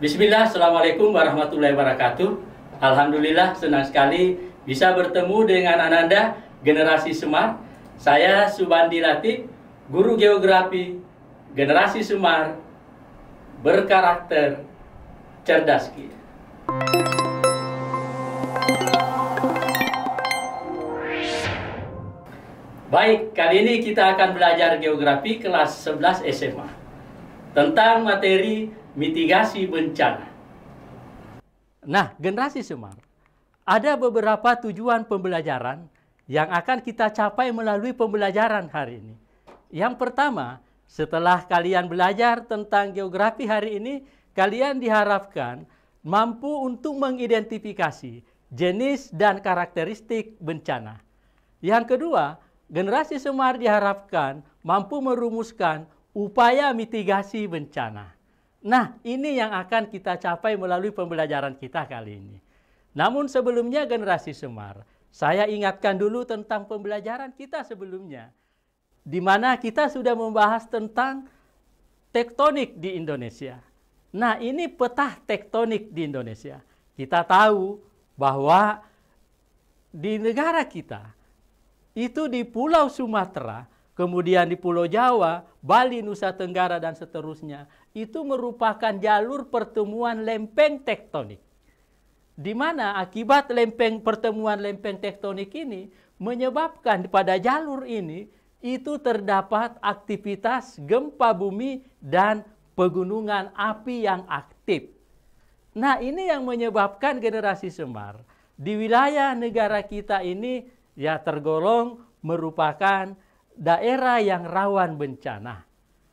Bismillah, Assalamualaikum warahmatullahi wabarakatuh. Alhamdulillah, senang sekali bisa bertemu dengan Ananda, generasi Semar. Saya Subandi Latif, guru geografi, generasi Semar, berkarakter, cerdas. Baik, kali ini kita akan belajar geografi kelas 11 SMA tentang materi mitigasi bencana. Nah, generasi Semar, ada beberapa tujuan pembelajaran yang akan kita capai melalui pembelajaran hari ini. Yang pertama, setelah kalian belajar tentang geografi hari ini, kalian diharapkan mampu untuk mengidentifikasi jenis dan karakteristik bencana. Yang kedua, generasi Semar diharapkan mampu merumuskan upaya mitigasi bencana. Nah, ini yang akan kita capai melalui pembelajaran kita kali ini. Namun sebelumnya generasi Semar, saya ingatkan dulu tentang pembelajaran kita sebelumnya. Di mana kita sudah membahas tentang tektonik di Indonesia. Nah, ini peta tektonik di Indonesia. Kita tahu bahwa di negara kita itu di Pulau Sumatera kemudian di Pulau Jawa, Bali, Nusa Tenggara, dan seterusnya, itu merupakan jalur pertemuan lempeng tektonik. Di mana akibat lempeng pertemuan lempeng tektonik ini menyebabkan pada jalur ini itu terdapat aktivitas gempa bumi dan pegunungan api yang aktif. Nah, ini yang menyebabkan generasi Semar di wilayah negara kita ini ya tergolong merupakan daerah yang rawan bencana.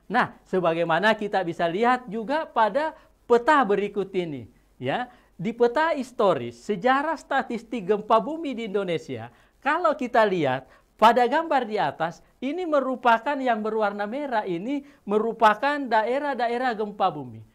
Nah, sebagaimana kita bisa lihat juga pada peta berikut ini, ya. Di peta historis sejarah statistik gempa bumi di Indonesia, kalau kita lihat pada gambar di atas, ini merupakan yang berwarna merah ini merupakan daerah-daerah gempa bumi.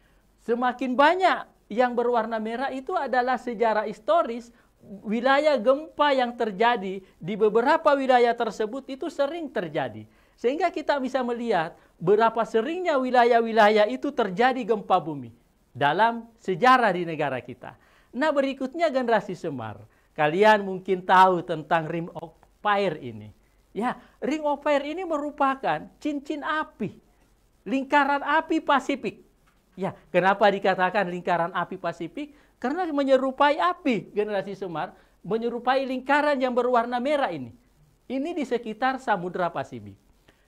Semakin banyak yang berwarna merah itu adalah sejarah historis wilayah gempa yang terjadi di beberapa wilayah tersebut itu sering terjadi. Sehingga kita bisa melihat berapa seringnya wilayah-wilayah itu terjadi gempa bumi dalam sejarah di negara kita. Nah berikutnya generasi Semar. Kalian mungkin tahu tentang Ring of Fire ini. Ya, Ring of Fire ini merupakan cincin api, lingkaran api Pasifik. Ya, kenapa dikatakan lingkaran api Pasifik? Karena menyerupai api generasi Semar, menyerupai lingkaran yang berwarna merah ini. Ini di sekitar Samudra Pasifik.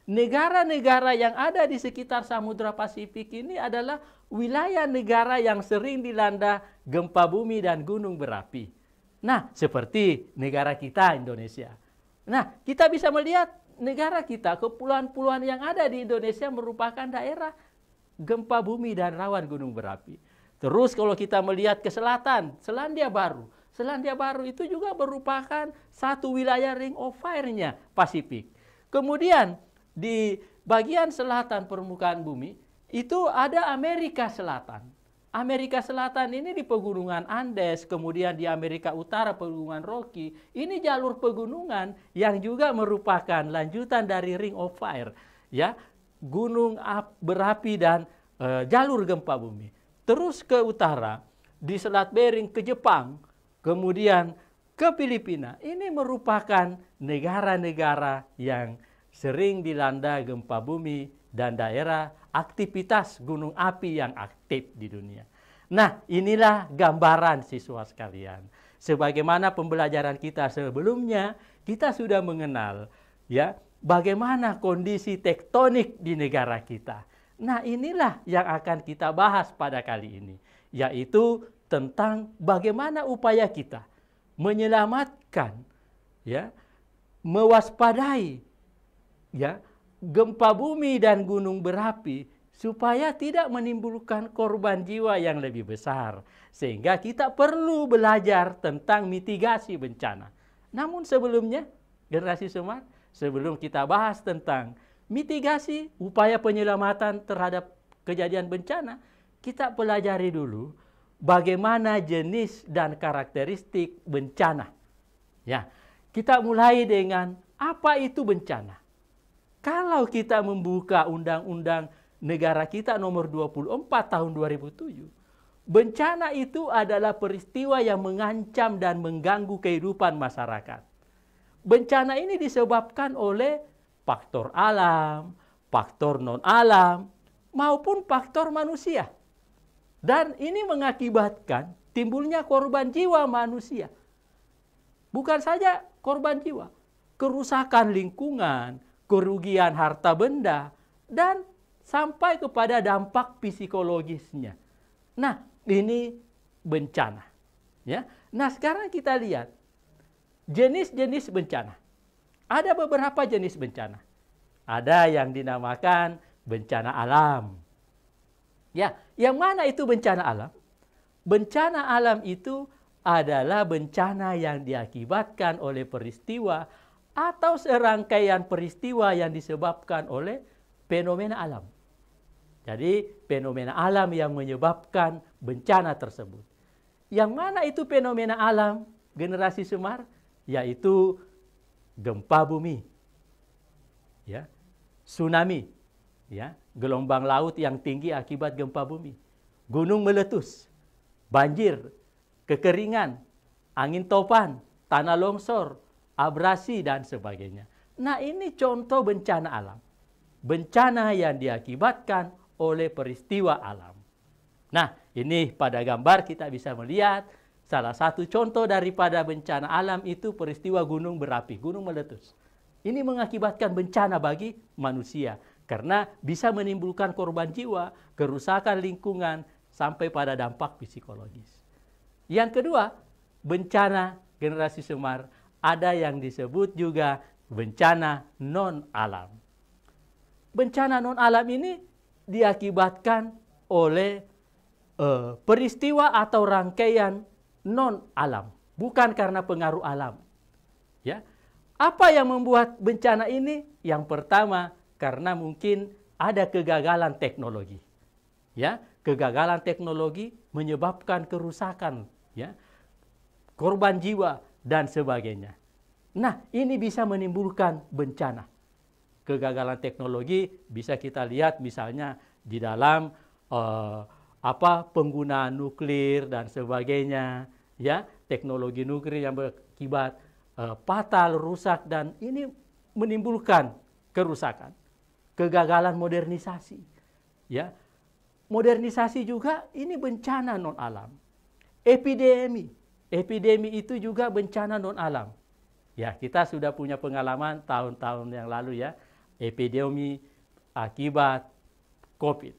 Negara-negara yang ada di sekitar Samudra Pasifik ini adalah wilayah negara yang sering dilanda gempa bumi dan gunung berapi. Nah, seperti negara kita Indonesia. Nah, kita bisa melihat negara kita, kepulauan-pulauan yang ada di Indonesia merupakan daerah gempa bumi dan rawan gunung berapi. Terus kalau kita melihat ke selatan, Selandia Baru. Selandia Baru itu juga merupakan satu wilayah ring of fire-nya Pasifik. Kemudian di bagian selatan permukaan bumi itu ada Amerika Selatan. Amerika Selatan ini di pegunungan Andes, kemudian di Amerika Utara pegunungan Rocky. Ini jalur pegunungan yang juga merupakan lanjutan dari Ring of Fire, ya, gunung berapi dan e, jalur gempa bumi terus ke utara, di Selat Bering ke Jepang, kemudian ke Filipina. Ini merupakan negara-negara yang sering dilanda gempa bumi dan daerah aktivitas gunung api yang aktif di dunia. Nah, inilah gambaran siswa sekalian. Sebagaimana pembelajaran kita sebelumnya, kita sudah mengenal ya bagaimana kondisi tektonik di negara kita. Nah inilah yang akan kita bahas pada kali ini, yaitu tentang bagaimana upaya kita menyelamatkan, ya, mewaspadai, ya, gempa bumi dan gunung berapi supaya tidak menimbulkan korban jiwa yang lebih besar. Sehingga kita perlu belajar tentang mitigasi bencana. Namun sebelumnya, generasi Semar, sebelum kita bahas tentang mitigasi, upaya penyelamatan terhadap kejadian bencana, kita pelajari dulu bagaimana jenis dan karakteristik bencana. Ya, kita mulai dengan apa itu bencana. Kalau kita membuka undang-undang negara kita nomor 24 tahun 2007, bencana itu adalah peristiwa yang mengancam dan mengganggu kehidupan masyarakat. Bencana ini disebabkan oleh faktor alam, faktor non-alam, maupun faktor manusia. Dan ini mengakibatkan timbulnya korban jiwa manusia. Bukan saja korban jiwa, kerusakan lingkungan, kerugian harta benda, dan sampai kepada dampak psikologisnya. Nah, ini bencana. Ya. Nah, sekarang kita lihat jenis-jenis bencana. Ada beberapa jenis bencana. Ada yang dinamakan bencana alam. Ya, yang mana itu bencana alam? Bencana alam itu adalah bencana yang diakibatkan oleh peristiwa atau serangkaian peristiwa yang disebabkan oleh fenomena alam. Jadi, fenomena alam yang menyebabkan bencana tersebut. Yang mana itu fenomena alam generasi Semar? Yaitu gempa bumi, ya, tsunami, ya, gelombang laut yang tinggi akibat gempa bumi, gunung meletus, banjir, kekeringan, angin topan, tanah longsor, abrasi dan sebagainya. Nah, ini contoh bencana alam. Bencana yang diakibatkan oleh peristiwa alam. Nah, ini pada gambar kita bisa melihat Salah satu contoh daripada bencana alam itu peristiwa gunung berapi, gunung meletus. Ini mengakibatkan bencana bagi manusia karena bisa menimbulkan korban jiwa, kerusakan lingkungan sampai pada dampak psikologis. Yang kedua, bencana generasi Semar ada yang disebut juga bencana non alam. Bencana non alam ini diakibatkan oleh uh, peristiwa atau rangkaian non alam, bukan karena pengaruh alam. Ya. Apa yang membuat bencana ini? Yang pertama, karena mungkin ada kegagalan teknologi. Ya, kegagalan teknologi menyebabkan kerusakan, ya. Korban jiwa dan sebagainya. Nah, ini bisa menimbulkan bencana. Kegagalan teknologi bisa kita lihat misalnya di dalam uh, apa penggunaan nuklir dan sebagainya ya teknologi nuklir yang berakibat uh, fatal, rusak dan ini menimbulkan kerusakan, kegagalan modernisasi. Ya. Modernisasi juga ini bencana non alam. Epidemi, epidemi itu juga bencana non alam. Ya, kita sudah punya pengalaman tahun-tahun yang lalu ya, epidemi akibat COVID.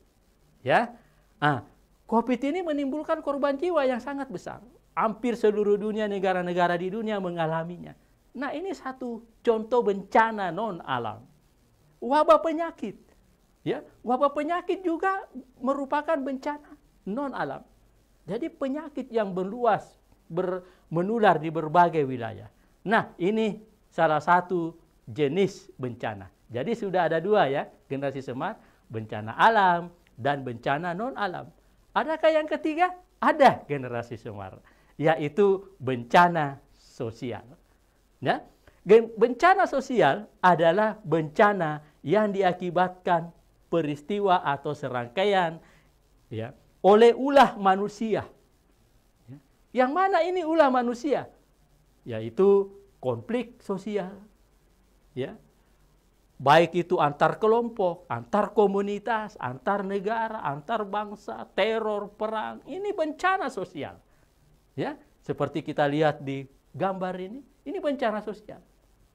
Ya. Ah, COVID ini menimbulkan korban jiwa yang sangat besar. Hampir seluruh dunia, negara-negara di dunia mengalaminya. Nah ini satu contoh bencana non alam. Wabah penyakit. ya Wabah penyakit juga merupakan bencana non alam. Jadi penyakit yang berluas, ber, menular di berbagai wilayah. Nah ini salah satu jenis bencana. Jadi sudah ada dua ya, generasi semar, bencana alam dan bencana non alam. Adakah yang ketiga? Ada generasi semar yaitu bencana sosial. Ya? Bencana sosial adalah bencana yang diakibatkan peristiwa atau serangkaian ya, oleh ulah manusia. Ya? Yang mana ini ulah manusia? Yaitu konflik sosial. Ya. Baik itu antar kelompok, antar komunitas, antar negara, antar bangsa, teror, perang. Ini bencana sosial. Ya, seperti kita lihat di gambar ini, ini bencana sosial.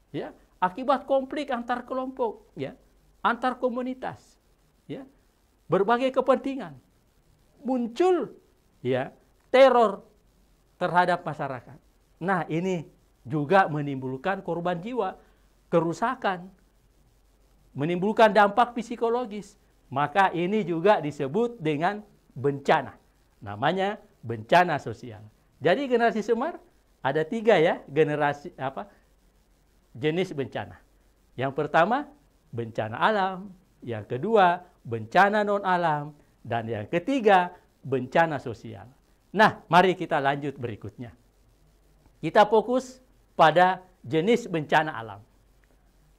Ya, akibat konflik antar kelompok, ya, antar komunitas, ya, berbagai kepentingan muncul, ya, teror terhadap masyarakat. Nah, ini juga menimbulkan korban jiwa, kerusakan, menimbulkan dampak psikologis. Maka ini juga disebut dengan bencana. Namanya bencana sosial. Jadi generasi Semar ada tiga ya generasi apa jenis bencana. Yang pertama bencana alam, yang kedua bencana non alam, dan yang ketiga bencana sosial. Nah, mari kita lanjut berikutnya. Kita fokus pada jenis bencana alam.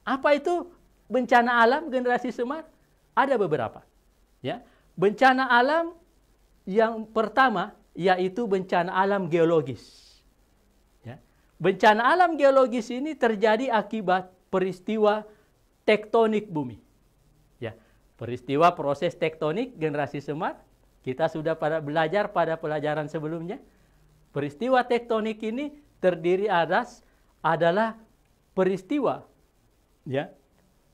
Apa itu bencana alam generasi Semar? Ada beberapa. Ya, bencana alam yang pertama yaitu bencana alam geologis. Ya. Bencana alam geologis ini terjadi akibat peristiwa tektonik bumi. Ya. Peristiwa proses tektonik generasi semar kita sudah pada belajar pada pelajaran sebelumnya. Peristiwa tektonik ini terdiri atas adalah peristiwa ya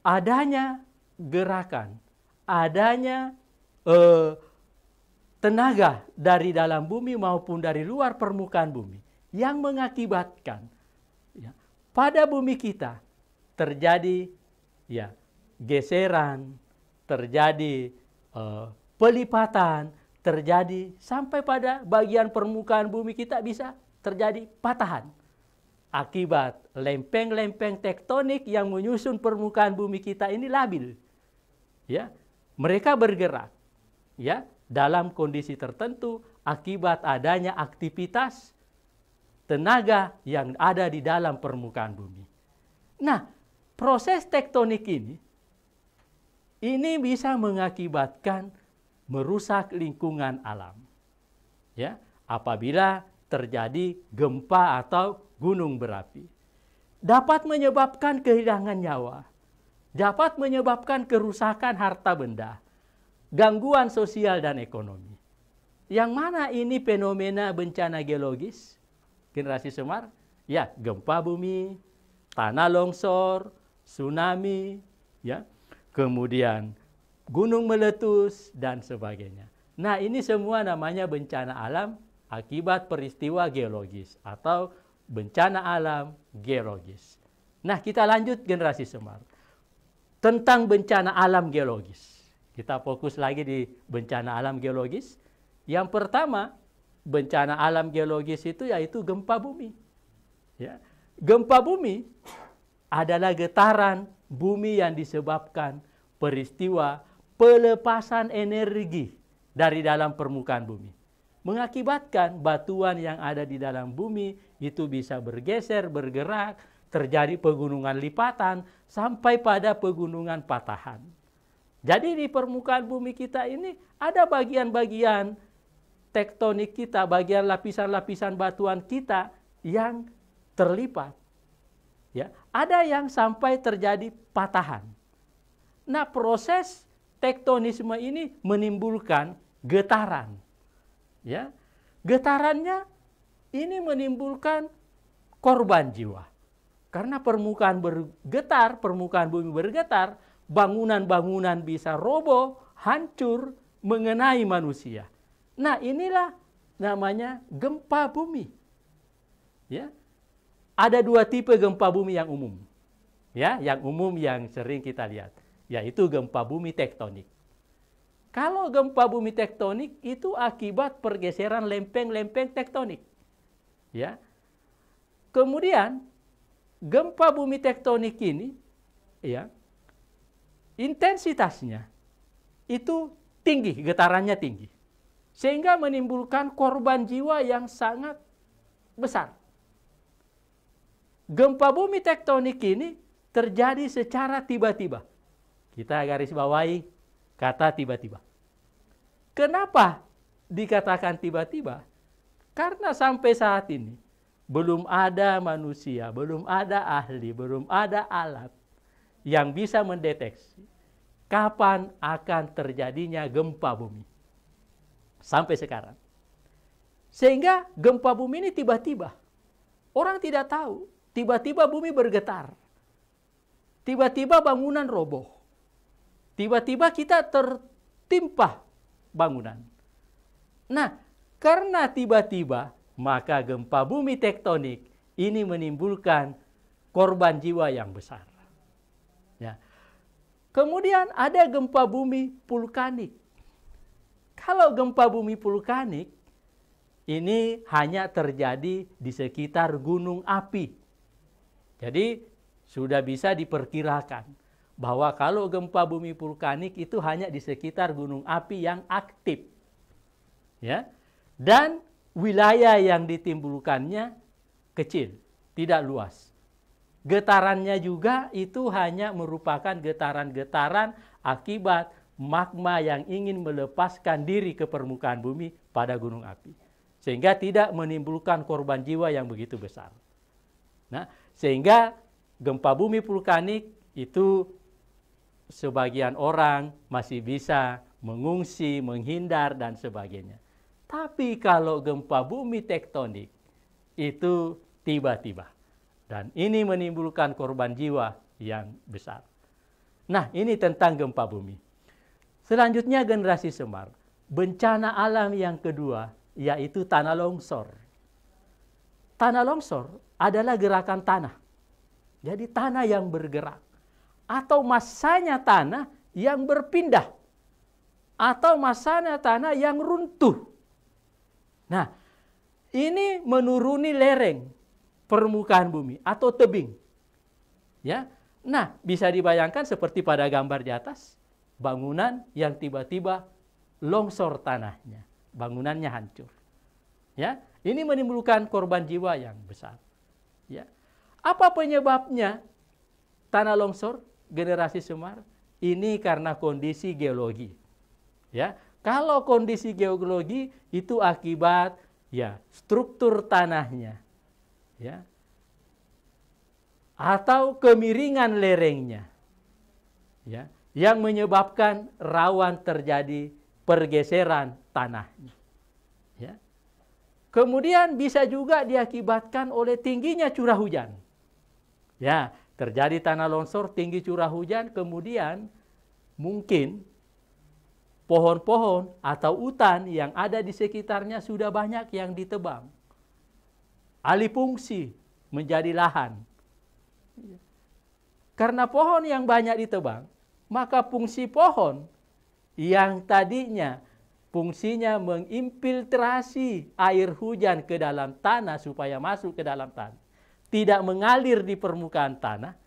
adanya gerakan, adanya eh, tenaga dari dalam bumi maupun dari luar permukaan bumi yang mengakibatkan ya, pada bumi kita terjadi ya geseran, terjadi uh, pelipatan, terjadi sampai pada bagian permukaan bumi kita bisa terjadi patahan akibat lempeng-lempeng tektonik yang menyusun permukaan bumi kita ini labil. Ya, mereka bergerak. Ya, dalam kondisi tertentu akibat adanya aktivitas tenaga yang ada di dalam permukaan bumi. Nah, proses tektonik ini ini bisa mengakibatkan merusak lingkungan alam. Ya, apabila terjadi gempa atau gunung berapi dapat menyebabkan kehilangan nyawa, dapat menyebabkan kerusakan harta benda, gangguan sosial dan ekonomi. Yang mana ini fenomena bencana geologis? Generasi Semar? Ya, gempa bumi, tanah longsor, tsunami, ya. Kemudian gunung meletus dan sebagainya. Nah, ini semua namanya bencana alam akibat peristiwa geologis atau bencana alam geologis. Nah, kita lanjut generasi Semar. Tentang bencana alam geologis. Kita fokus lagi di bencana alam geologis. Yang pertama, bencana alam geologis itu yaitu gempa bumi. Ya. Gempa bumi adalah getaran bumi yang disebabkan peristiwa pelepasan energi dari dalam permukaan bumi. Mengakibatkan batuan yang ada di dalam bumi itu bisa bergeser, bergerak, terjadi pegunungan lipatan sampai pada pegunungan patahan. Jadi di permukaan bumi kita ini ada bagian-bagian tektonik kita, bagian lapisan-lapisan batuan kita yang terlipat. Ya, ada yang sampai terjadi patahan. Nah, proses tektonisme ini menimbulkan getaran. Ya. Getarannya ini menimbulkan korban jiwa. Karena permukaan bergetar, permukaan bumi bergetar, bangunan-bangunan bisa roboh, hancur, mengenai manusia. Nah inilah namanya gempa bumi. Ya, ada dua tipe gempa bumi yang umum. Ya, yang umum yang sering kita lihat, yaitu gempa bumi tektonik. Kalau gempa bumi tektonik itu akibat pergeseran lempeng-lempeng tektonik. Ya. Kemudian gempa bumi tektonik ini ya intensitasnya itu tinggi, getarannya tinggi. Sehingga menimbulkan korban jiwa yang sangat besar. Gempa bumi tektonik ini terjadi secara tiba-tiba. Kita garis bawahi kata tiba-tiba. Kenapa dikatakan tiba-tiba? Karena sampai saat ini belum ada manusia, belum ada ahli, belum ada alat yang bisa mendeteksi kapan akan terjadinya gempa bumi. Sampai sekarang. Sehingga gempa bumi ini tiba-tiba. Orang tidak tahu. Tiba-tiba bumi bergetar. Tiba-tiba bangunan roboh. Tiba-tiba kita tertimpa bangunan. Nah, karena tiba-tiba maka gempa bumi tektonik ini menimbulkan korban jiwa yang besar. Kemudian ada gempa bumi vulkanik. Kalau gempa bumi vulkanik, ini hanya terjadi di sekitar gunung api. Jadi sudah bisa diperkirakan bahwa kalau gempa bumi vulkanik itu hanya di sekitar gunung api yang aktif. Ya. Dan wilayah yang ditimbulkannya kecil, tidak luas. Getarannya juga itu hanya merupakan getaran-getaran akibat magma yang ingin melepaskan diri ke permukaan bumi pada gunung api. Sehingga tidak menimbulkan korban jiwa yang begitu besar. Nah, sehingga gempa bumi vulkanik itu sebagian orang masih bisa mengungsi, menghindar dan sebagainya. Tapi kalau gempa bumi tektonik itu tiba-tiba dan ini menimbulkan korban jiwa yang besar. Nah, ini tentang gempa bumi. Selanjutnya generasi Semar. Bencana alam yang kedua yaitu tanah longsor. Tanah longsor adalah gerakan tanah. Jadi tanah yang bergerak. Atau masanya tanah yang berpindah. Atau masanya tanah yang runtuh. Nah, ini menuruni lereng permukaan bumi atau tebing. Ya. Nah, bisa dibayangkan seperti pada gambar di atas, bangunan yang tiba-tiba longsor tanahnya, bangunannya hancur. Ya, ini menimbulkan korban jiwa yang besar. Ya. Apa penyebabnya tanah longsor generasi semar? Ini karena kondisi geologi. Ya, kalau kondisi geologi itu akibat ya struktur tanahnya, ya atau kemiringan lerengnya ya yang menyebabkan rawan terjadi pergeseran tanah. ya kemudian bisa juga diakibatkan oleh tingginya curah hujan ya terjadi tanah longsor tinggi curah hujan kemudian mungkin pohon-pohon atau hutan yang ada di sekitarnya sudah banyak yang ditebang Ali fungsi menjadi lahan. Karena pohon yang banyak ditebang, maka fungsi pohon yang tadinya fungsinya menginfiltrasi air hujan ke dalam tanah supaya masuk ke dalam tanah, tidak mengalir di permukaan tanah,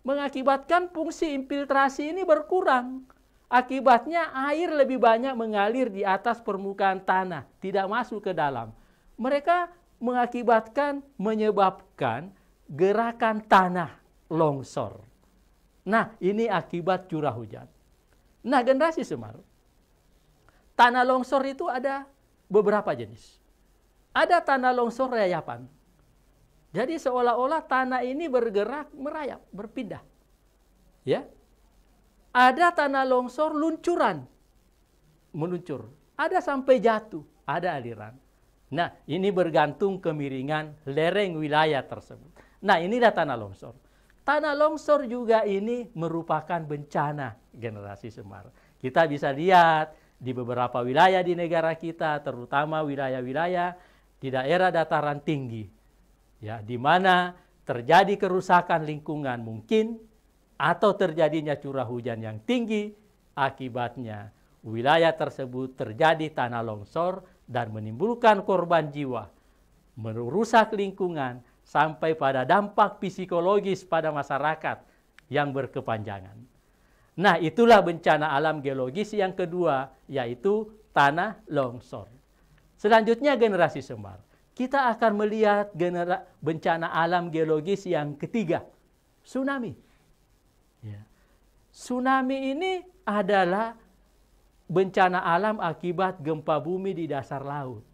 mengakibatkan fungsi infiltrasi ini berkurang. Akibatnya air lebih banyak mengalir di atas permukaan tanah, tidak masuk ke dalam. Mereka mengakibatkan menyebabkan gerakan tanah longsor. Nah, ini akibat curah hujan. Nah, generasi semar, Tanah longsor itu ada beberapa jenis. Ada tanah longsor rayapan. Jadi seolah-olah tanah ini bergerak merayap, berpindah. Ya. Ada tanah longsor luncuran. Meluncur. Ada sampai jatuh, ada aliran. Nah, ini bergantung kemiringan lereng wilayah tersebut. Nah, inilah tanah longsor. Tanah longsor juga ini merupakan bencana generasi semar Kita bisa lihat di beberapa wilayah di negara kita, terutama wilayah-wilayah di daerah dataran tinggi. Ya, di mana terjadi kerusakan lingkungan mungkin atau terjadinya curah hujan yang tinggi akibatnya wilayah tersebut terjadi tanah longsor dan menimbulkan korban jiwa, merusak lingkungan, sampai pada dampak psikologis pada masyarakat yang berkepanjangan. Nah, itulah bencana alam geologis yang kedua, yaitu tanah longsor. Selanjutnya generasi Semar. Kita akan melihat bencana alam geologis yang ketiga, tsunami. Ya. Tsunami ini adalah bencana alam akibat gempa bumi di dasar laut.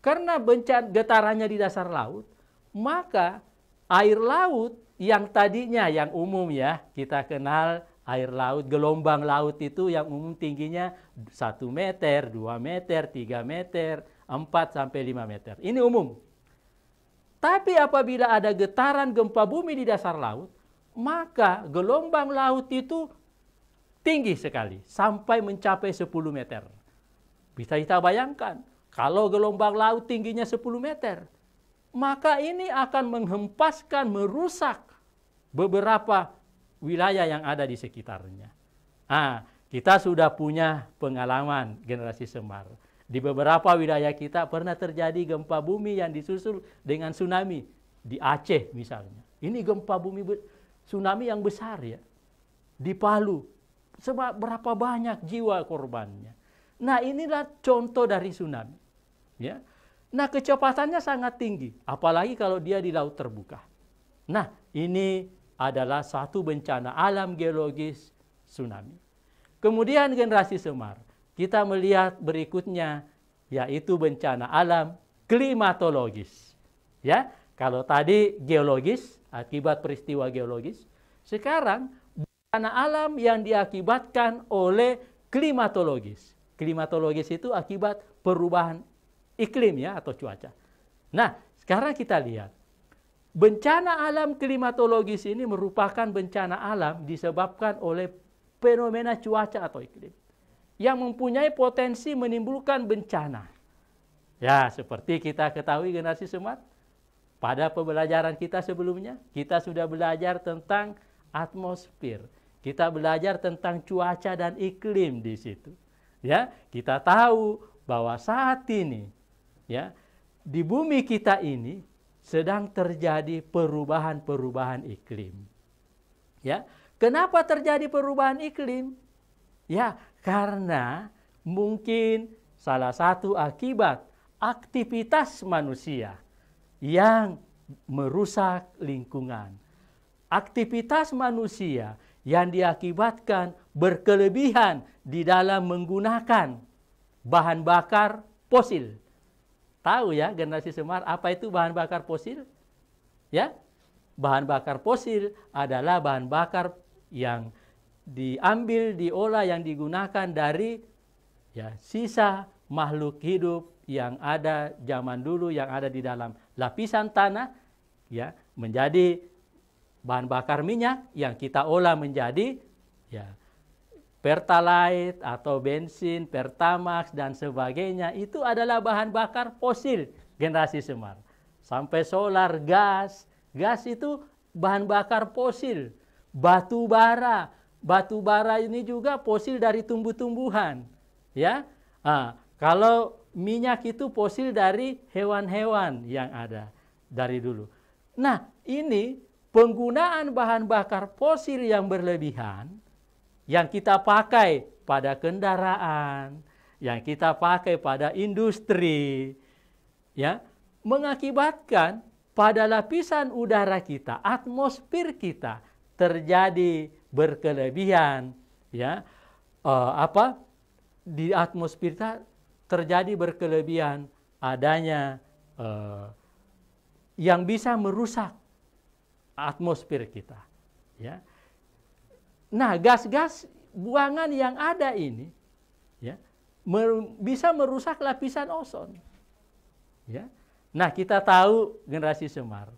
Karena bencana getarannya di dasar laut, maka air laut yang tadinya yang umum ya, kita kenal air laut, gelombang laut itu yang umum tingginya 1 meter, 2 meter, 3 meter, 4 sampai 5 meter. Ini umum. Tapi apabila ada getaran gempa bumi di dasar laut, maka gelombang laut itu tinggi sekali, sampai mencapai 10 meter. Bisa kita bayangkan, kalau gelombang laut tingginya 10 meter, maka ini akan menghempaskan, merusak beberapa wilayah yang ada di sekitarnya. Nah, kita sudah punya pengalaman generasi Semar. Di beberapa wilayah kita pernah terjadi gempa bumi yang disusul dengan tsunami. Di Aceh misalnya. Ini gempa bumi tsunami yang besar ya. Di Palu Sebab berapa banyak jiwa korbannya. Nah inilah contoh dari tsunami. Ya. Nah kecepatannya sangat tinggi. Apalagi kalau dia di laut terbuka. Nah ini adalah satu bencana alam geologis tsunami. Kemudian generasi Semar. Kita melihat berikutnya yaitu bencana alam klimatologis. Ya, kalau tadi geologis akibat peristiwa geologis, sekarang bencana alam yang diakibatkan oleh klimatologis. Klimatologis itu akibat perubahan iklim ya atau cuaca. Nah, sekarang kita lihat bencana alam klimatologis ini merupakan bencana alam disebabkan oleh fenomena cuaca atau iklim yang mempunyai potensi menimbulkan bencana. Ya, seperti kita ketahui generasi semat, pada pembelajaran kita sebelumnya, kita sudah belajar tentang atmosfer. Kita belajar tentang cuaca dan iklim di situ. Ya, kita tahu bahwa saat ini ya di bumi kita ini sedang terjadi perubahan-perubahan iklim. Ya, kenapa terjadi perubahan iklim? Ya, karena mungkin salah satu akibat aktivitas manusia yang merusak lingkungan. Aktivitas manusia yang diakibatkan berkelebihan di dalam menggunakan bahan bakar fosil. Tahu ya generasi Semar apa itu bahan bakar fosil? Ya. Bahan bakar fosil adalah bahan bakar yang diambil, diolah yang digunakan dari ya sisa makhluk hidup yang ada zaman dulu yang ada di dalam lapisan tanah ya menjadi bahan bakar minyak yang kita olah menjadi ya pertalite atau bensin, pertamax dan sebagainya itu adalah bahan bakar fosil generasi semar. Sampai solar, gas, gas itu bahan bakar fosil, batu bara, batu bara ini juga fosil dari tumbuh-tumbuhan, ya. Nah, kalau minyak itu fosil dari hewan-hewan yang ada dari dulu. Nah, ini penggunaan bahan bakar fosil yang berlebihan yang kita pakai pada kendaraan, yang kita pakai pada industri, ya, mengakibatkan pada lapisan udara kita, atmosfer kita terjadi berkelebihan, ya, uh, apa di atmosfer kita terjadi berkelebihan adanya uh, yang bisa merusak atmosfer kita. Ya. Nah, gas-gas buangan yang ada ini ya, mer bisa merusak lapisan ozon. Ya. Nah, kita tahu generasi Semar,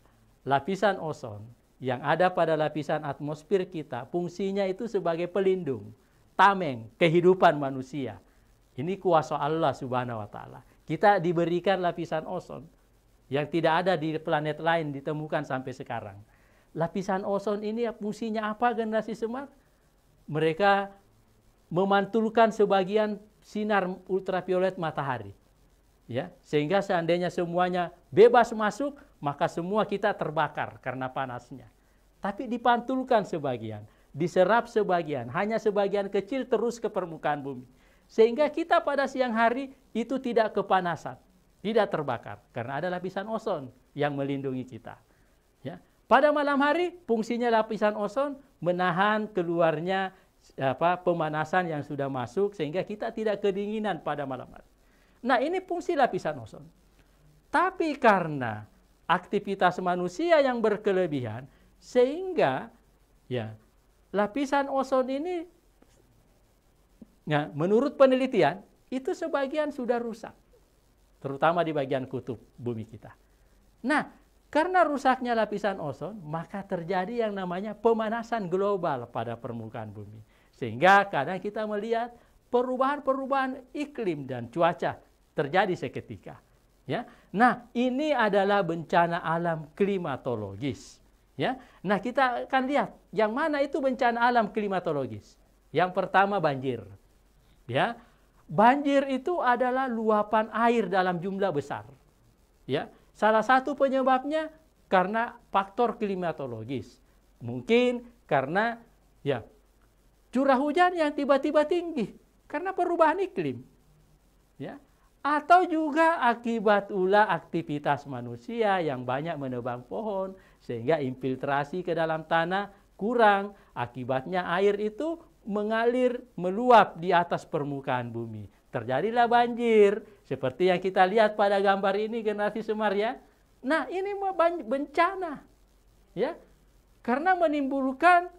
lapisan ozon yang ada pada lapisan atmosfer kita, fungsinya itu sebagai pelindung, tameng kehidupan manusia. Ini kuasa Allah Subhanahu wa taala. Kita diberikan lapisan ozon yang tidak ada di planet lain ditemukan sampai sekarang lapisan ozon ini fungsinya apa generasi semar? Mereka memantulkan sebagian sinar ultraviolet matahari. Ya, sehingga seandainya semuanya bebas masuk, maka semua kita terbakar karena panasnya. Tapi dipantulkan sebagian, diserap sebagian, hanya sebagian kecil terus ke permukaan bumi. Sehingga kita pada siang hari itu tidak kepanasan, tidak terbakar karena ada lapisan ozon yang melindungi kita. Pada malam hari, fungsinya lapisan ozon menahan keluarnya apa, pemanasan yang sudah masuk sehingga kita tidak kedinginan pada malam hari. Nah ini fungsi lapisan ozon. Tapi karena aktivitas manusia yang berkelebihan sehingga ya lapisan ozon ini ya, menurut penelitian itu sebagian sudah rusak terutama di bagian kutub bumi kita. Nah, karena rusaknya lapisan ozon, maka terjadi yang namanya pemanasan global pada permukaan bumi. Sehingga kadang kita melihat perubahan-perubahan iklim dan cuaca terjadi seketika. Ya. Nah, ini adalah bencana alam klimatologis. Ya. Nah, kita akan lihat yang mana itu bencana alam klimatologis. Yang pertama banjir. Ya. Banjir itu adalah luapan air dalam jumlah besar. Ya Salah satu penyebabnya karena faktor klimatologis. Mungkin karena ya curah hujan yang tiba-tiba tinggi karena perubahan iklim. Ya. Atau juga akibat ulah aktivitas manusia yang banyak menebang pohon sehingga infiltrasi ke dalam tanah kurang. Akibatnya air itu mengalir meluap di atas permukaan bumi. Terjadilah banjir seperti yang kita lihat pada gambar ini generasi ya, Nah, ini bencana. Ya. Karena menimbulkan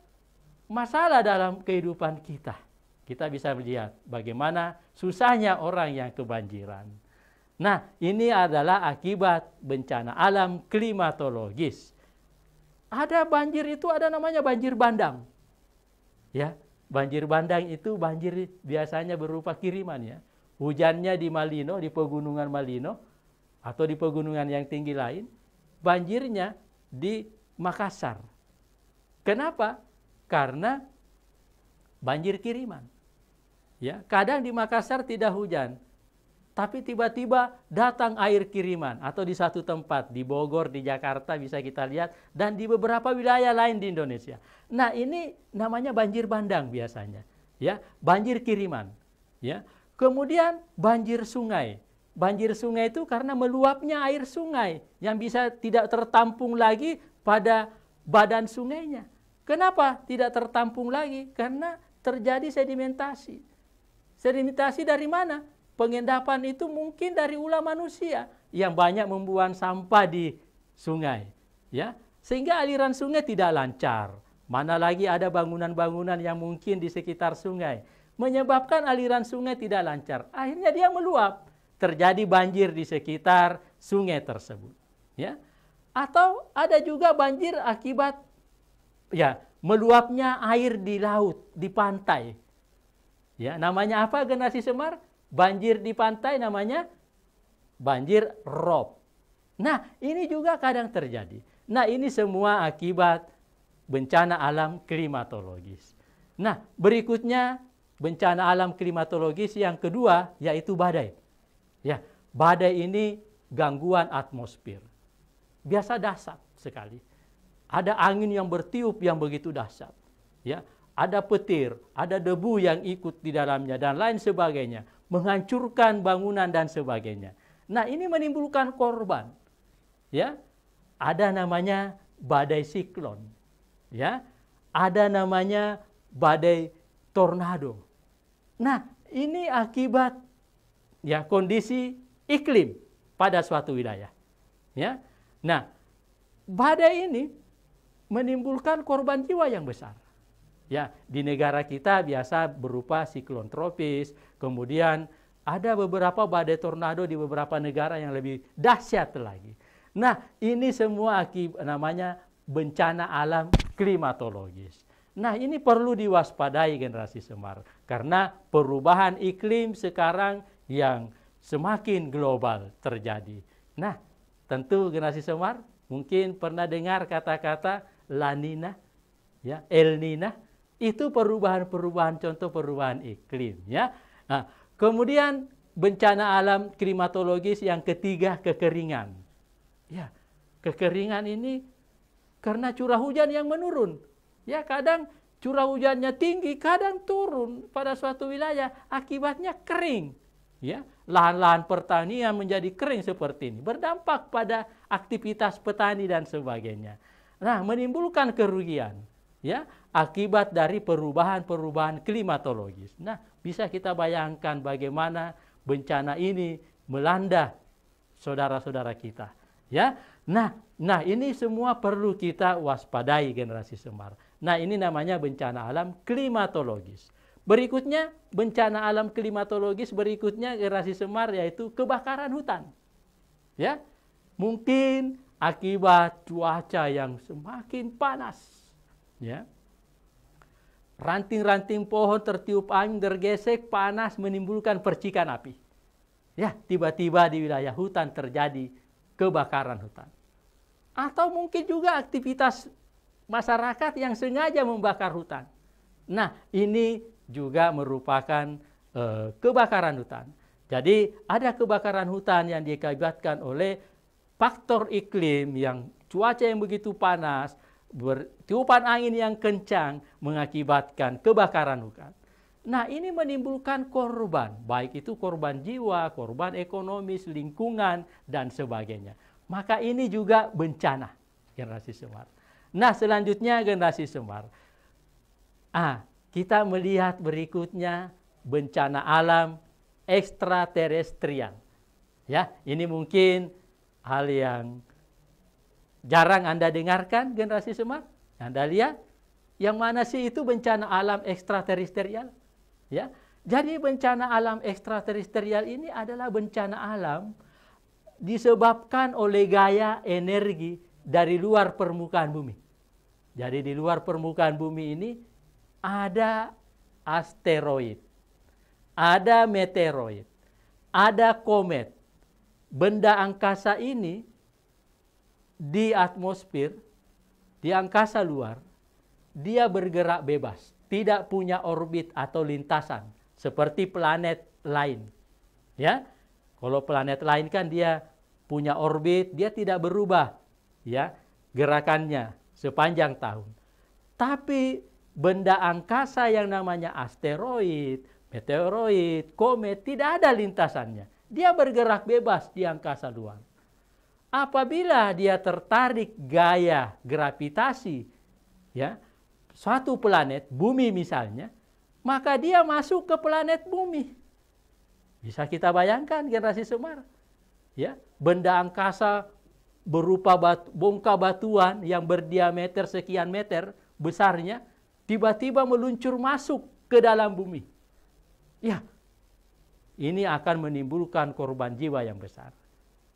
masalah dalam kehidupan kita. Kita bisa melihat bagaimana susahnya orang yang kebanjiran. Nah, ini adalah akibat bencana alam klimatologis. Ada banjir itu ada namanya banjir bandang. Ya, banjir bandang itu banjir biasanya berupa kiriman ya hujannya di Malino, di pegunungan Malino, atau di pegunungan yang tinggi lain, banjirnya di Makassar. Kenapa? Karena banjir kiriman. Ya, kadang di Makassar tidak hujan, tapi tiba-tiba datang air kiriman atau di satu tempat di Bogor, di Jakarta bisa kita lihat dan di beberapa wilayah lain di Indonesia. Nah, ini namanya banjir bandang biasanya, ya, banjir kiriman, ya. Kemudian banjir sungai. Banjir sungai itu karena meluapnya air sungai yang bisa tidak tertampung lagi pada badan sungainya. Kenapa tidak tertampung lagi? Karena terjadi sedimentasi. Sedimentasi dari mana? Pengendapan itu mungkin dari ulah manusia yang banyak membuang sampah di sungai, ya. Sehingga aliran sungai tidak lancar. Mana lagi ada bangunan-bangunan yang mungkin di sekitar sungai menyebabkan aliran sungai tidak lancar. Akhirnya dia meluap, terjadi banjir di sekitar sungai tersebut, ya. Atau ada juga banjir akibat ya meluapnya air di laut, di pantai. Ya, namanya apa generasi Semar? Banjir di pantai namanya banjir rob. Nah, ini juga kadang terjadi. Nah, ini semua akibat bencana alam klimatologis. Nah, berikutnya bencana alam klimatologis yang kedua yaitu badai. Ya, badai ini gangguan atmosfer. Biasa dahsyat sekali. Ada angin yang bertiup yang begitu dahsyat. Ya, ada petir, ada debu yang ikut di dalamnya dan lain sebagainya, menghancurkan bangunan dan sebagainya. Nah, ini menimbulkan korban. Ya. Ada namanya badai siklon. Ya. Ada namanya badai tornado. Nah, ini akibat ya kondisi iklim pada suatu wilayah. Ya. Nah, badai ini menimbulkan korban jiwa yang besar. Ya, di negara kita biasa berupa siklon tropis, kemudian ada beberapa badai tornado di beberapa negara yang lebih dahsyat lagi. Nah, ini semua akibat namanya bencana alam klimatologis. Nah ini perlu diwaspadai generasi Semar. Karena perubahan iklim sekarang yang semakin global terjadi. Nah tentu generasi Semar mungkin pernah dengar kata-kata lanina ya, El Nina. Itu perubahan-perubahan contoh perubahan iklim. ya. Nah, kemudian bencana alam klimatologis yang ketiga kekeringan. Ya, kekeringan ini karena curah hujan yang menurun Ya kadang curah hujannya tinggi, kadang turun pada suatu wilayah, akibatnya kering. Ya, lahan-lahan pertanian menjadi kering seperti ini, berdampak pada aktivitas petani dan sebagainya. Nah, menimbulkan kerugian ya akibat dari perubahan-perubahan klimatologis. Nah, bisa kita bayangkan bagaimana bencana ini melanda saudara-saudara kita, ya. Nah, nah ini semua perlu kita waspadai generasi Semar. Nah ini namanya bencana alam klimatologis. Berikutnya bencana alam klimatologis berikutnya generasi semar yaitu kebakaran hutan. Ya, mungkin akibat cuaca yang semakin panas. Ya, ranting-ranting pohon tertiup angin tergesek panas menimbulkan percikan api. Ya, tiba-tiba di wilayah hutan terjadi kebakaran hutan. Atau mungkin juga aktivitas masyarakat yang sengaja membakar hutan. Nah, ini juga merupakan uh, kebakaran hutan. Jadi, ada kebakaran hutan yang diakibatkan oleh faktor iklim yang cuaca yang begitu panas, tiupan angin yang kencang mengakibatkan kebakaran hutan. Nah, ini menimbulkan korban, baik itu korban jiwa, korban ekonomis, lingkungan, dan sebagainya. Maka ini juga bencana generasi smart. Nah, selanjutnya generasi Semar. Ah, kita melihat berikutnya bencana alam ekstraterestrial. Ya, ini mungkin hal yang jarang Anda dengarkan generasi Semar. Anda lihat yang mana sih itu bencana alam ekstraterestrial? Ya. Jadi bencana alam ekstraterestrial ini adalah bencana alam disebabkan oleh gaya energi dari luar permukaan bumi. Jadi di luar permukaan bumi ini ada asteroid, ada meteoroid, ada komet. Benda angkasa ini di atmosfer, di angkasa luar, dia bergerak bebas, tidak punya orbit atau lintasan seperti planet lain. Ya. Kalau planet lain kan dia punya orbit, dia tidak berubah ya gerakannya sepanjang tahun. Tapi benda angkasa yang namanya asteroid, meteoroid, komet tidak ada lintasannya. Dia bergerak bebas di angkasa luar. Apabila dia tertarik gaya gravitasi ya, suatu planet, bumi misalnya, maka dia masuk ke planet bumi. Bisa kita bayangkan generasi Semar. Ya, benda angkasa berupa batu, bongka batuan yang berdiameter sekian meter besarnya tiba-tiba meluncur masuk ke dalam bumi. Ya, ini akan menimbulkan korban jiwa yang besar.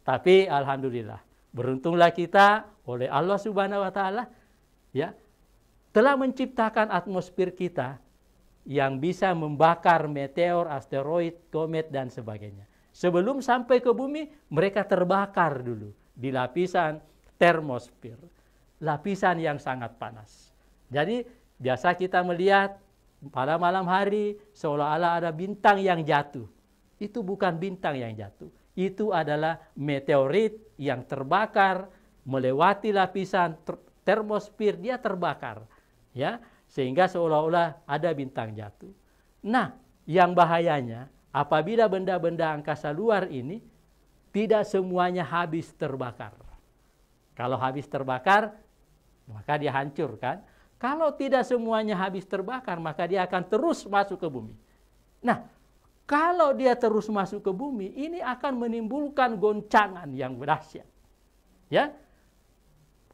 Tapi alhamdulillah, beruntunglah kita oleh Allah Subhanahu wa taala ya telah menciptakan atmosfer kita yang bisa membakar meteor, asteroid, komet dan sebagainya. Sebelum sampai ke bumi, mereka terbakar dulu di lapisan termosfer, lapisan yang sangat panas. Jadi biasa kita melihat pada malam hari seolah-olah ada bintang yang jatuh. Itu bukan bintang yang jatuh. Itu adalah meteorit yang terbakar melewati lapisan ter termosfer dia terbakar ya sehingga seolah-olah ada bintang jatuh. Nah, yang bahayanya apabila benda-benda angkasa luar ini tidak semuanya habis terbakar. Kalau habis terbakar, maka dia hancur kan? Kalau tidak semuanya habis terbakar, maka dia akan terus masuk ke bumi. Nah, kalau dia terus masuk ke bumi, ini akan menimbulkan goncangan yang dahsyat. Ya.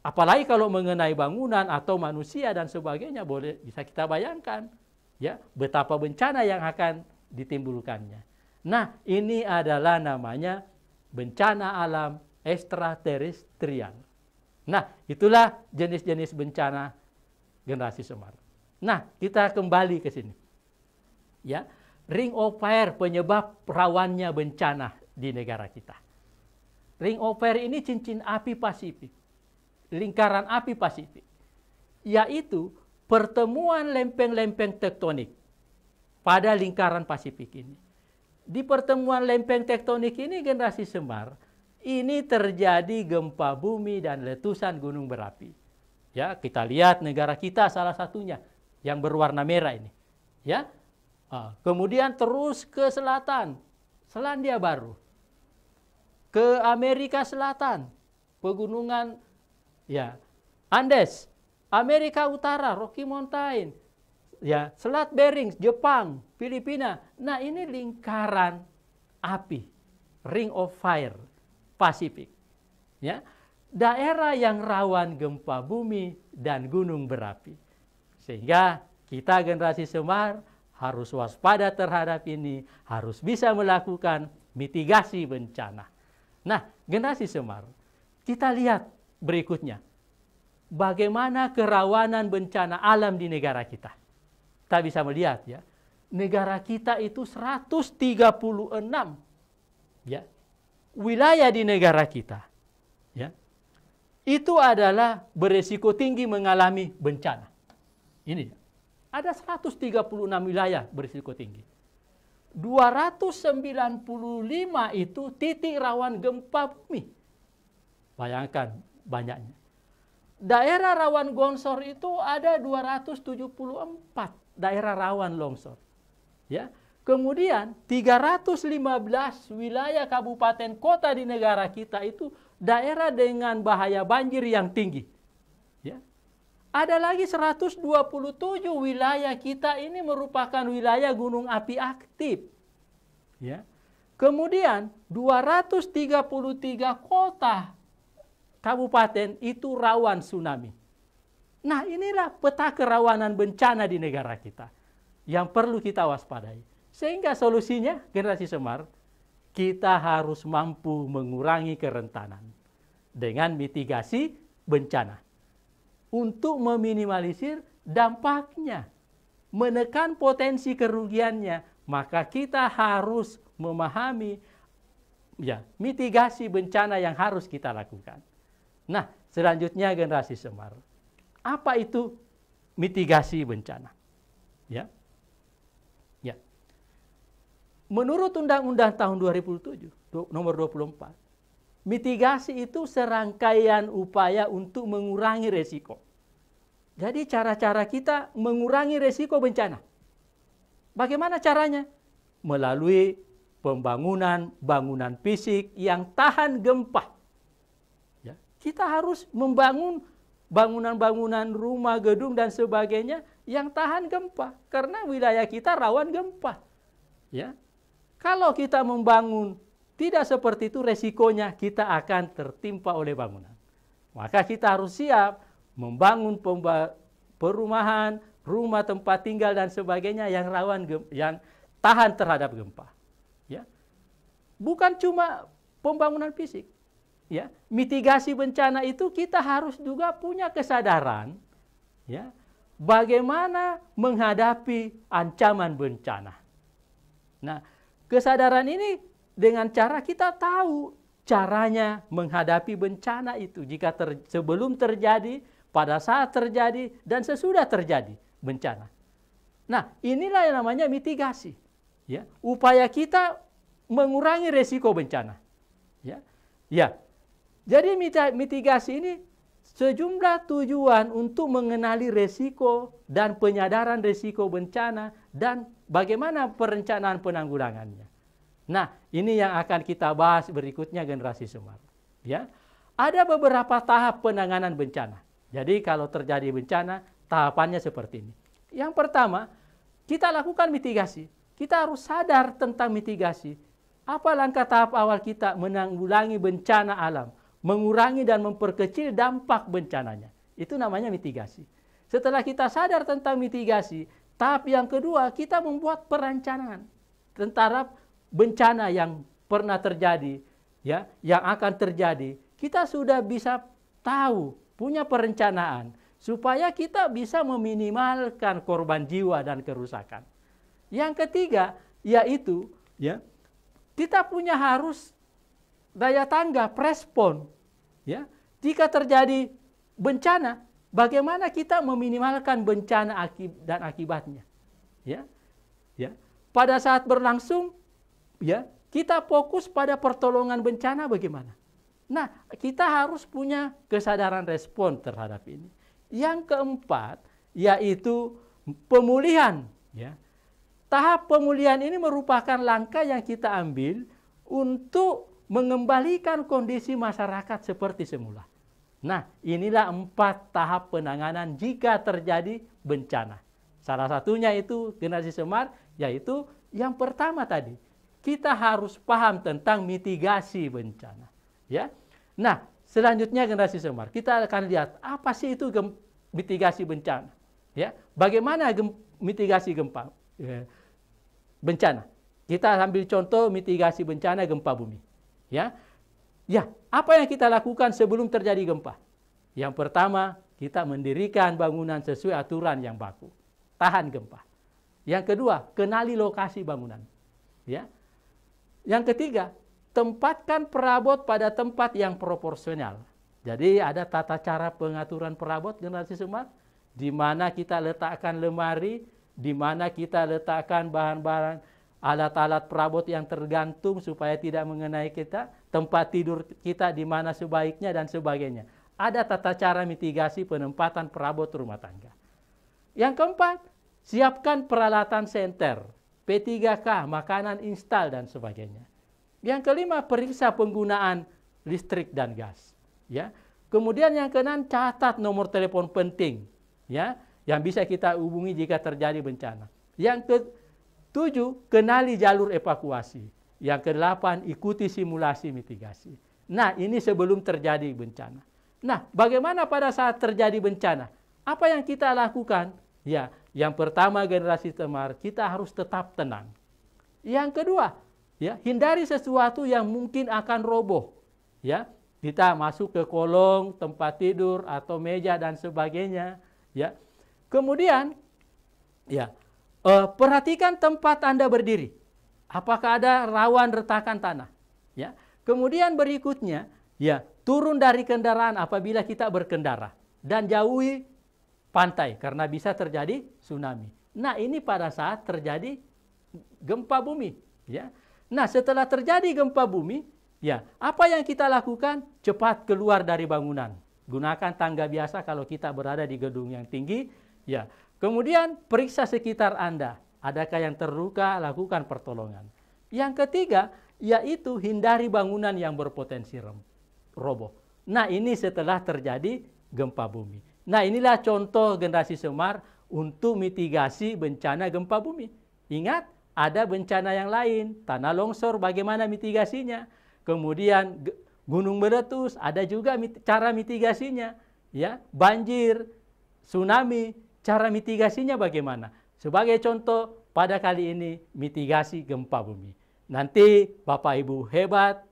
Apalagi kalau mengenai bangunan atau manusia dan sebagainya boleh bisa kita bayangkan ya betapa bencana yang akan ditimbulkannya. Nah, ini adalah namanya bencana alam ekstraterestrial. Nah, itulah jenis-jenis bencana generasi semar. Nah, kita kembali ke sini. Ya, ring of fire penyebab rawannya bencana di negara kita. Ring of fire ini cincin api Pasifik. Lingkaran api Pasifik. Yaitu pertemuan lempeng-lempeng tektonik pada lingkaran Pasifik ini di pertemuan lempeng tektonik ini generasi Semar ini terjadi gempa bumi dan letusan gunung berapi. Ya, kita lihat negara kita salah satunya yang berwarna merah ini. Ya. Ah, kemudian terus ke selatan, Selandia Baru. Ke Amerika Selatan, pegunungan ya, Andes, Amerika Utara, Rocky Mountain, ya, Selat Bering, Jepang, Filipina. Nah ini lingkaran api, ring of fire, Pasifik. Ya, daerah yang rawan gempa bumi dan gunung berapi. Sehingga kita generasi Semar harus waspada terhadap ini, harus bisa melakukan mitigasi bencana. Nah, generasi Semar, kita lihat berikutnya. Bagaimana kerawanan bencana alam di negara kita. Kita bisa melihat ya, negara kita itu 136 ya wilayah di negara kita ya itu adalah beresiko tinggi mengalami bencana ini ada 136 wilayah beresiko tinggi 295 itu titik rawan gempa bumi bayangkan banyaknya daerah rawan gonsor itu ada 274 daerah rawan longsor Ya. Kemudian 315 wilayah kabupaten kota di negara kita itu daerah dengan bahaya banjir yang tinggi. Ya. Ada lagi 127 wilayah kita ini merupakan wilayah gunung api aktif. Ya. Kemudian 233 kota kabupaten itu rawan tsunami. Nah inilah peta kerawanan bencana di negara kita yang perlu kita waspadai. Sehingga solusinya generasi semar kita harus mampu mengurangi kerentanan dengan mitigasi bencana. Untuk meminimalisir dampaknya, menekan potensi kerugiannya, maka kita harus memahami ya, mitigasi bencana yang harus kita lakukan. Nah, selanjutnya generasi Semar. Apa itu mitigasi bencana? Ya. Menurut Undang-Undang tahun 2007 nomor 24, mitigasi itu serangkaian upaya untuk mengurangi resiko. Jadi cara-cara kita mengurangi resiko bencana. Bagaimana caranya? Melalui pembangunan bangunan fisik yang tahan gempa. Ya, kita harus membangun bangunan-bangunan rumah, gedung dan sebagainya yang tahan gempa karena wilayah kita rawan gempa. Ya. Kalau kita membangun tidak seperti itu resikonya kita akan tertimpa oleh bangunan. Maka kita harus siap membangun perumahan, rumah tempat tinggal dan sebagainya yang rawan yang tahan terhadap gempa. Ya. Bukan cuma pembangunan fisik. Ya, mitigasi bencana itu kita harus juga punya kesadaran ya, bagaimana menghadapi ancaman bencana. Nah, Kesadaran ini dengan cara kita tahu caranya menghadapi bencana itu jika ter, sebelum terjadi, pada saat terjadi dan sesudah terjadi bencana. Nah, inilah yang namanya mitigasi. Ya, upaya kita mengurangi resiko bencana. Ya. Ya. Jadi mitigasi ini sejumlah tujuan untuk mengenali resiko dan penyadaran resiko bencana dan bagaimana perencanaan penanggulangannya. Nah, ini yang akan kita bahas berikutnya generasi Sumar. Ya. Ada beberapa tahap penanganan bencana. Jadi kalau terjadi bencana, tahapannya seperti ini. Yang pertama, kita lakukan mitigasi. Kita harus sadar tentang mitigasi. Apa langkah tahap awal kita menanggulangi bencana alam, mengurangi dan memperkecil dampak bencananya. Itu namanya mitigasi. Setelah kita sadar tentang mitigasi, tahap yang kedua kita membuat perencanaan. Tentara bencana yang pernah terjadi, ya, yang akan terjadi, kita sudah bisa tahu, punya perencanaan supaya kita bisa meminimalkan korban jiwa dan kerusakan. Yang ketiga yaitu ya kita punya harus daya tanggap respon ya. Jika terjadi bencana, bagaimana kita meminimalkan bencana dan akibatnya? Ya. Ya. Pada saat berlangsung ya kita fokus pada pertolongan bencana bagaimana. Nah, kita harus punya kesadaran respon terhadap ini. Yang keempat yaitu pemulihan, ya. Tahap pemulihan ini merupakan langkah yang kita ambil untuk mengembalikan kondisi masyarakat seperti semula. Nah, inilah empat tahap penanganan jika terjadi bencana. Salah satunya itu generasi semar, yaitu yang pertama tadi, kita harus paham tentang mitigasi bencana. Ya. Nah, selanjutnya generasi semar, kita akan lihat apa sih itu mitigasi bencana. Ya, bagaimana gem mitigasi gempa eh, bencana? Kita ambil contoh mitigasi bencana gempa bumi. Ya. Ya, apa yang kita lakukan sebelum terjadi gempa? Yang pertama, kita mendirikan bangunan sesuai aturan yang baku. Tahan gempa. Yang kedua, kenali lokasi bangunan. Ya, yang ketiga, tempatkan perabot pada tempat yang proporsional. Jadi ada tata cara pengaturan perabot generasi smart, di mana kita letakkan lemari, di mana kita letakkan bahan-bahan alat-alat perabot yang tergantung supaya tidak mengenai kita, tempat tidur kita di mana sebaiknya dan sebagainya. Ada tata cara mitigasi penempatan perabot rumah tangga. Yang keempat, siapkan peralatan senter P3K, makanan instal dan sebagainya. Yang kelima, periksa penggunaan listrik dan gas, ya. Kemudian yang keenam, catat nomor telepon penting, ya, yang bisa kita hubungi jika terjadi bencana. Yang ketujuh, kenali jalur evakuasi. Yang kedelapan, ikuti simulasi mitigasi. Nah, ini sebelum terjadi bencana. Nah, bagaimana pada saat terjadi bencana? Apa yang kita lakukan? Ya, yang pertama generasi temar, kita harus tetap tenang. Yang kedua, ya, hindari sesuatu yang mungkin akan roboh. Ya, kita masuk ke kolong, tempat tidur atau meja dan sebagainya, ya. Kemudian ya, eh, perhatikan tempat Anda berdiri. Apakah ada rawan retakan tanah? Ya. Kemudian berikutnya, ya, turun dari kendaraan apabila kita berkendara dan jauhi pantai karena bisa terjadi tsunami. Nah, ini pada saat terjadi gempa bumi, ya. Nah, setelah terjadi gempa bumi, ya, apa yang kita lakukan? Cepat keluar dari bangunan. Gunakan tangga biasa kalau kita berada di gedung yang tinggi, ya. Kemudian periksa sekitar Anda, adakah yang terluka, lakukan pertolongan. Yang ketiga, yaitu hindari bangunan yang berpotensi roboh. Nah, ini setelah terjadi gempa bumi. Nah inilah contoh generasi Semar untuk mitigasi bencana gempa bumi. Ingat, ada bencana yang lain, tanah longsor, bagaimana mitigasinya. Kemudian gunung meletus, ada juga cara mitigasinya. ya Banjir, tsunami, cara mitigasinya bagaimana. Sebagai contoh, pada kali ini mitigasi gempa bumi. Nanti Bapak Ibu hebat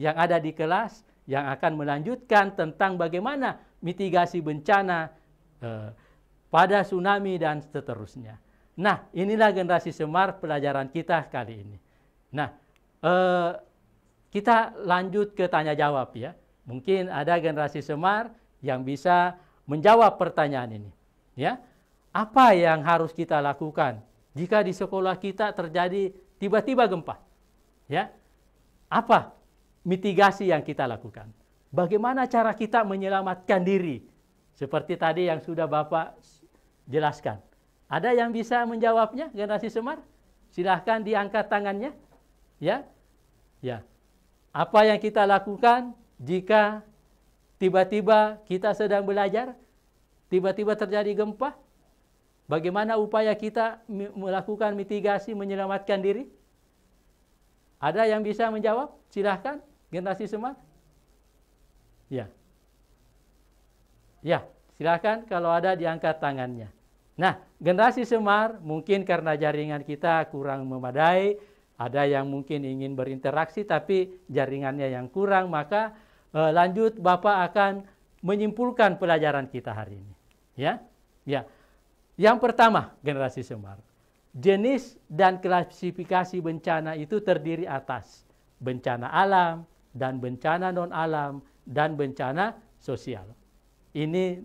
yang ada di kelas, yang akan melanjutkan tentang bagaimana mitigasi bencana eh, pada tsunami dan seterusnya. Nah, inilah generasi Semar pelajaran kita kali ini. Nah, eh, kita lanjut ke tanya jawab ya. Mungkin ada generasi Semar yang bisa menjawab pertanyaan ini. Ya, apa yang harus kita lakukan jika di sekolah kita terjadi tiba-tiba gempa? Ya, apa mitigasi yang kita lakukan. Bagaimana cara kita menyelamatkan diri? Seperti tadi yang sudah Bapak jelaskan. Ada yang bisa menjawabnya, generasi Semar? Silahkan diangkat tangannya. Ya, ya. Apa yang kita lakukan jika tiba-tiba kita sedang belajar, tiba-tiba terjadi gempa? Bagaimana upaya kita melakukan mitigasi menyelamatkan diri? Ada yang bisa menjawab? Silahkan generasi semar, Ya. Ya, silakan kalau ada diangkat tangannya. Nah, generasi Semar mungkin karena jaringan kita kurang memadai, ada yang mungkin ingin berinteraksi tapi jaringannya yang kurang, maka eh, lanjut Bapak akan menyimpulkan pelajaran kita hari ini. Ya. Ya. Yang pertama, generasi Semar. Jenis dan klasifikasi bencana itu terdiri atas bencana alam, dan bencana non-alam, dan bencana sosial. Ini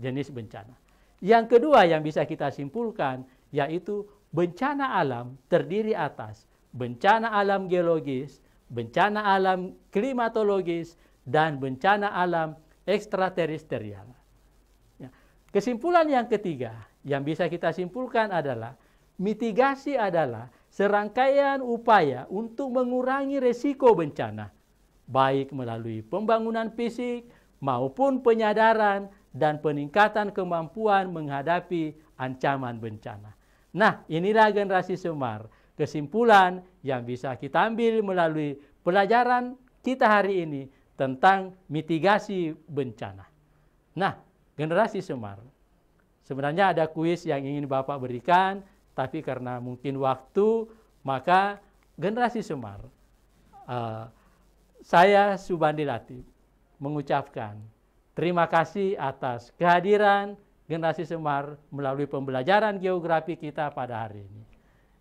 jenis bencana. Yang kedua yang bisa kita simpulkan yaitu bencana alam terdiri atas bencana alam geologis, bencana alam klimatologis, dan bencana alam ekstraterestrial. Ya. Kesimpulan yang ketiga yang bisa kita simpulkan adalah mitigasi adalah serangkaian upaya untuk mengurangi resiko bencana baik melalui pembangunan fisik maupun penyadaran dan peningkatan kemampuan menghadapi ancaman bencana. Nah, inilah generasi Semar. Kesimpulan yang bisa kita ambil melalui pelajaran kita hari ini tentang mitigasi bencana. Nah, generasi Semar. Sebenarnya ada kuis yang ingin Bapak berikan, tapi karena mungkin waktu, maka generasi Semar uh, saya Subandi Latif mengucapkan terima kasih atas kehadiran generasi Semar melalui pembelajaran geografi kita pada hari ini.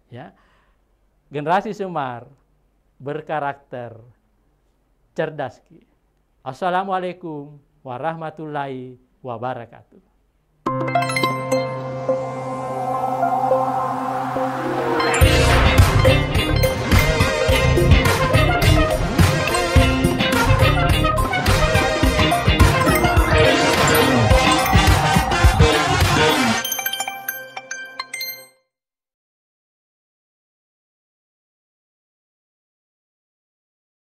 Ya. Generasi Semar berkarakter cerdas. Assalamualaikum warahmatullahi wabarakatuh.